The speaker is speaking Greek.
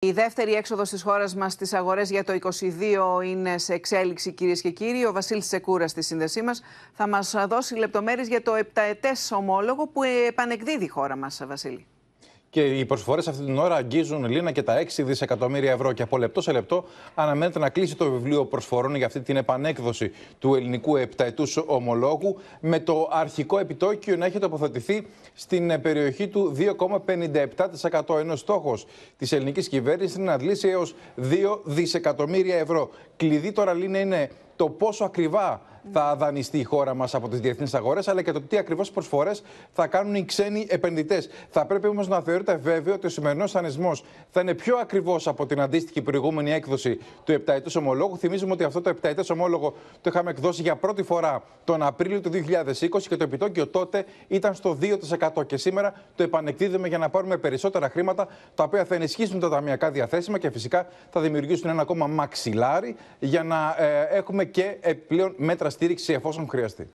Η δεύτερη έξοδος της χώρας μας στις αγορές για το 2022 είναι σε εξέλιξη, κυρίες και κύριοι. Ο Βασίλης Τσεκούρα στη σύνδεσή μας θα μας δώσει λεπτομέρειες για το επταετές ομόλογο που επανεκδίδει η χώρα μας, Βασίλη. Και οι προσφορές αυτή την ώρα αγγίζουν Λίνα και τα 6 δισεκατομμύρια ευρώ. Και από λεπτό σε λεπτό αναμένεται να κλείσει το βιβλίο προσφορών για αυτή την επανέκδοση του ελληνικού επταετούς ομολόγου, με το αρχικό επιτόκιο να έχει τοποθετηθεί στην περιοχή του 2,57%. Ενώ στόχος της ελληνικής κυβέρνησης είναι να αντλήσει έως 2 δισεκατομμύρια ευρώ. Κλειδί τώρα, Λίνα, είναι το πόσο ακριβά θα δανειστεί η χώρα μας από τις διεθνείς αγορές, αλλά και το τι ακριβώς προσφορές θα κάνουν οι ξένοι επενδυτές. Θα πρέπει όμως να θεωρείται βέβαιο ότι ο σημερινός δανεισμός θα είναι πιο ακριβώ από την αντίστοιχη προηγούμενη έκδοση του επταετούς ομολόγου. Θυμίζουμε ότι αυτό το επταετές ομόλογο το είχαμε εκδώσει για πρώτη φορά τον Απρίλιο του 2020 και το επιτόκιο τότε ήταν στο 2%. Και σήμερα το επανεκδίδουμε για να πάρουμε περισσότερα χρήματα, τα οποία θα ενισχύσουν τα ταμιακά διαθέσιμα και φυσικά θα δημιουργήσουν ένα ακόμα μαξιλάρι για να ε, έχουμε και επιπλέον μέτρα στήριξης εφόσον χρειαστεί.